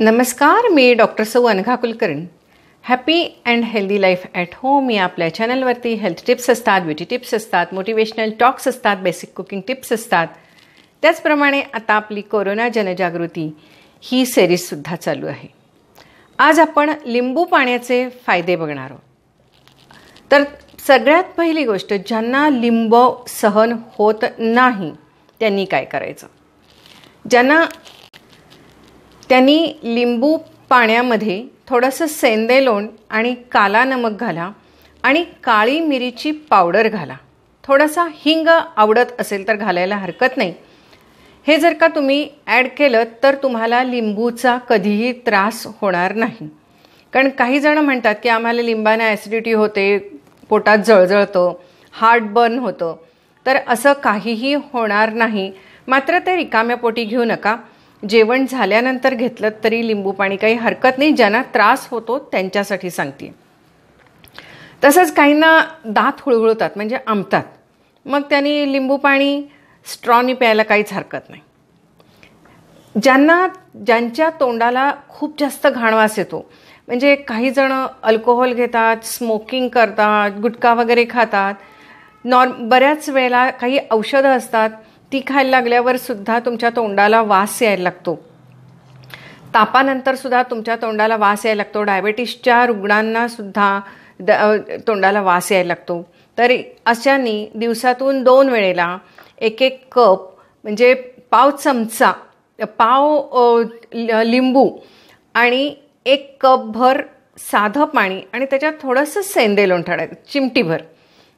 नमस्कार मी डॉक्टर सौ Anagha Kulkarni happy and healthy life at home या आपल्या चॅनलवरती हेल्थ टिप्स असतात ब्युटी टिप्स असतात मोटिवेशनल टॉक्स असतात बेसिक कुकिंग टिप्स असतात त्याचप्रमाणे आता आपली कोरोना जनजागृती ही सेरीजसुद्धा चालू आहे आज आपण लिंबू पाण्याचे फायदे बघणार आहोत तर सगळ्यात पहिली गोष्ट ज्यांना लिंब सहन होत नाही त्यांनी काय करायचं ज्यांना त्यांनी लिंबू पाण्यामध्ये थोडंसं सेंदे लोण आणि काला नमक घाला आणि काळी मिरीची पावडर घाला थोडासा हिंग आवडत असेल तर घालायला हरकत नाही हे जर का तुम्ही ॲड केलं तर तुम्हाला लिंबूचा कधीही त्रास होणार नाही कारण काही जणं म्हणतात की आम्हाला लिंबाने ॲसिडिटी होते पोटात जळजळतं हार्ट बर्न होतं तर असं काहीही होणार नाही मात्र ते रिकाम्या पोटी घेऊ नका जेवण झाल्यानंतर घेतलं तरी लिंबू पाणी काही हरकत नाही ज्यांना त्रास होतो त्यांच्यासाठी सांगते तसंच काहींना दात हुळहुळतात म्हणजे आमतात मग त्यांनी लिंबू पाणी स्ट्रॉनी प्यायला काहीच हरकत नाही ज्यांना ज्यांच्या तोंडाला खूप जास्त घाणवास येतो म्हणजे काहीजणं अल्कोहोल घेतात स्मोकिंग करतात गुटखा वगैरे खातात नॉर्म बऱ्याच वेळेला काही औषधं असतात ती खायला लागल्यावर सुद्धा तुमच्या तोंडाला वास यायला लागतो तापानंतर सुद्धा तुमच्या तोंडाला वास यायला लागतो डायबेटीसच्या रुग्णांना सुद्धा तोंडाला वास यायला लागतो तर अशाने दिवसातून दोन वेळेला एक एक कप म्हणजे पाव चमचा पाव लिंबू आणि एक कपभर साधं पाणी आणि त्याच्यात थोडंसं सेंदे लोण चिमटीभर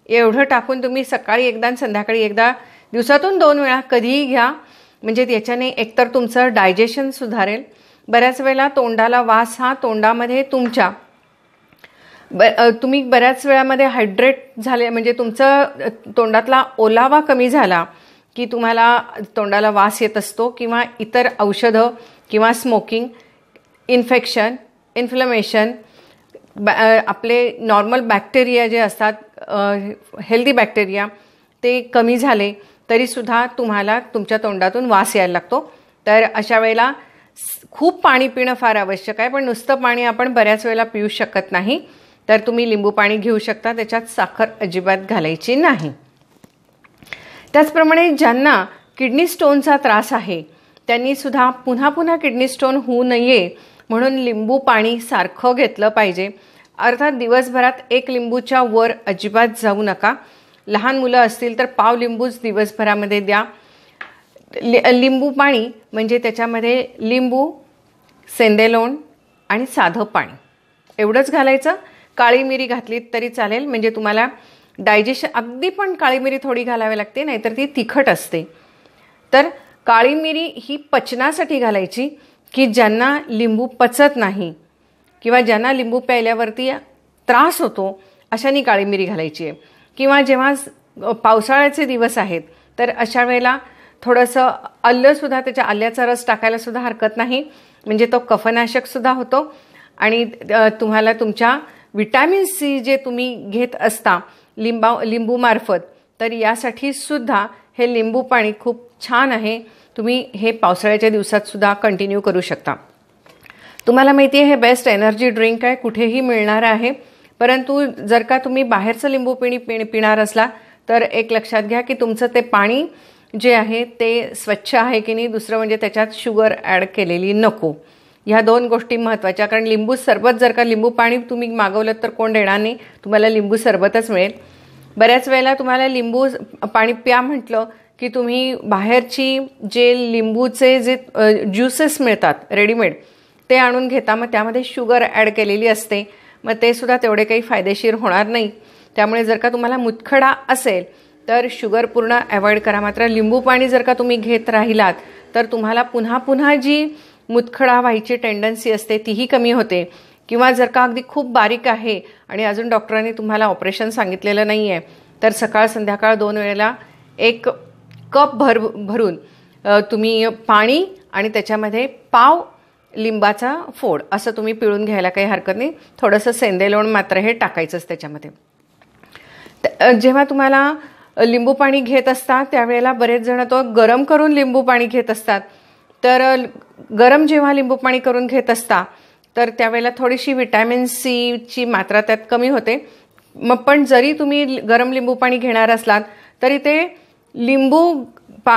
एवढं टाकून तुम्ही सकाळी एकदा संध्याकाळी एकदा दिवसातून दोन वेळा कधीही घ्या म्हणजे याच्याने एकतर तुमचं डायजेशन सुधारेल बऱ्याच वेळेला तोंडाला वास हा तोंडामध्ये तुमच्या ब तुम्ही बऱ्याच वेळामध्ये हायड्रेट झाले म्हणजे तुमचं तोंडातला ओलावा कमी झाला की तुम्हाला तोंडाला वास येत असतो किंवा इतर औषधं किंवा स्मोकिंग इन्फेक्शन इन्फ्लमेशन बॅ आपले नॉर्मल बॅक्टेरिया जे असतात हेल्दी बॅक्टेरिया ते कमी झाले तरीसुद्धा तुम्हाला तुमच्या तोंडातून वास यायला लागतो तर अशा वेळेला खूप पाणी पिणं फार आवश्यक आहे पण नुसतं पाणी आपण बऱ्याच वेळेला पिऊ शकत नाही तर तुम्ही लिंबू पाणी घेऊ शकता त्याच्यात साखर अजिबात घालायची नाही त्याचप्रमाणे ज्यांना किडनी स्टोनचा त्रास आहे त्यांनी सुद्धा पुन्हा पुन्हा किडनी स्टोन होऊ नये म्हणून लिंबू पाणी सारखं घेतलं पाहिजे अर्थात दिवसभरात एक लिंबूच्या वर अजिबात जाऊ नका लहान मुलं असतील तर पाव लिंबूच दिवसभरामध्ये द्या लि लिंबू पाणी म्हणजे त्याच्यामध्ये लिंबू सेंदेलोण आणि साधं पाणी एवढंच घालायचं काळी मिरी घातली तरी चालेल म्हणजे तुम्हाला डायजेशन अगदी पण काळी मिरी थोडी घालावी लागते नाहीतर ती तिखट असते तर काळी मिरी ही पचनासाठी घालायची की ज्यांना लिंबू पचत नाही किंवा ज्यांना लिंबू प्यायल्यावरती त्रास होतो अशानी काळी मिरी घालायची आहे किंवा जेव्हा पावसाळ्याचे दिवस आहेत तर अशा वेळेला थोडंसं आल्लंसुद्धा त्याच्या आल्याचा रस टाकायलासुद्धा हरकत नाही म्हणजे तो कफनाशकसुद्धा होतो आणि तुम्हाला तुमच्या विटॅमिन सी जे तुम्ही घेत असता लिंबा लिंबूमार्फत तर यासाठी सुद्धा हे लिंबू पाणी खूप छान आहे तुम्ही हे पावसाळ्याच्या दिवसातसुद्धा कंटिन्यू करू शकता तुम्हाला माहिती आहे हे बेस्ट एनर्जी ड्रिंक आहे कुठेही मिळणार आहे परंतु जर का तुम्ही बाहेरचं लिंबू पिणी पि पिणार असला तर एक लक्षात घ्या की तुमचं ते पाणी जे आहे ते स्वच्छ आहे की नाही दुसरं म्हणजे त्याच्यात शुगर ॲड केलेली नको ह्या दोन गोष्टी महत्त्वाच्या कारण लिंबू सरबत जर का लिंबू पाणी तुम्ही मागवलं तर कोण देणार नाही तुम्हाला लिंबू सरबतच मिळेल बऱ्याच वेळेला तुम्हाला लिंबू पाणी प्या म्हटलं की तुम्ही बाहेरची जे लिंबूचे जे ज्युसेस मिळतात रेडीमेड ते आणून घेता मग त्यामध्ये शुगर ॲड केलेली असते मग ते सुद्धा तेवढे काही फायदेशीर होणार नाही त्यामुळे जर का तुम्हाला मुतखडा असेल तर शुगर पूर्ण अवॉइड करा मात्र लिंबू पाणी जर का तुम्ही घेत राहिलात तर तुम्हाला पुन्हा पुन्हा जी मुतखडा व्हायची टेंडन्सी असते तीही कमी होते किंवा जर का अगदी खूप बारीक आहे आणि अजून डॉक्टरांनी तुम्हाला ऑपरेशन सांगितलेलं नाही आहे तर सकाळ संध्याकाळ दोन वेळेला एक कप भर भरून तुम्ही पाणी आणि त्याच्यामध्ये पाव लिंबाचा फोड असं तुम्ही पिळून घ्यायला काही हरकत नाही थोडंसं सेंदे लोण मात्र हे टाकायचंच त्याच्यामध्ये जेव्हा तुम्हाला लिंबू पाणी घेत असता त्यावेळेला बरेच जण तो गरम करून लिंबू पाणी घेत असतात तर गरम जेव्हा लिंबू पाणी करून घेत असता तर त्यावेळेला थोडीशी व्हिटॅमिन सीची मात्रा त्यात कमी होते मग पण जरी तुम्ही गरम लिंबू पाणी घेणार असलात तरी ते लिंबू पा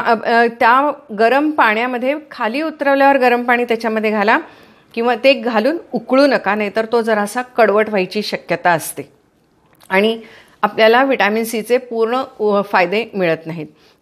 त्या गरम पाण्यामध्ये खाली उतरवल्यावर गरम पाणी त्याच्यामध्ये घाला किंवा ते घालून उकळू नका नाहीतर तो जरासा कडवट व्हायची शक्यता असते आणि आपल्याला व्हिटॅमिन सीचे पूर्ण फायदे मिळत नाहीत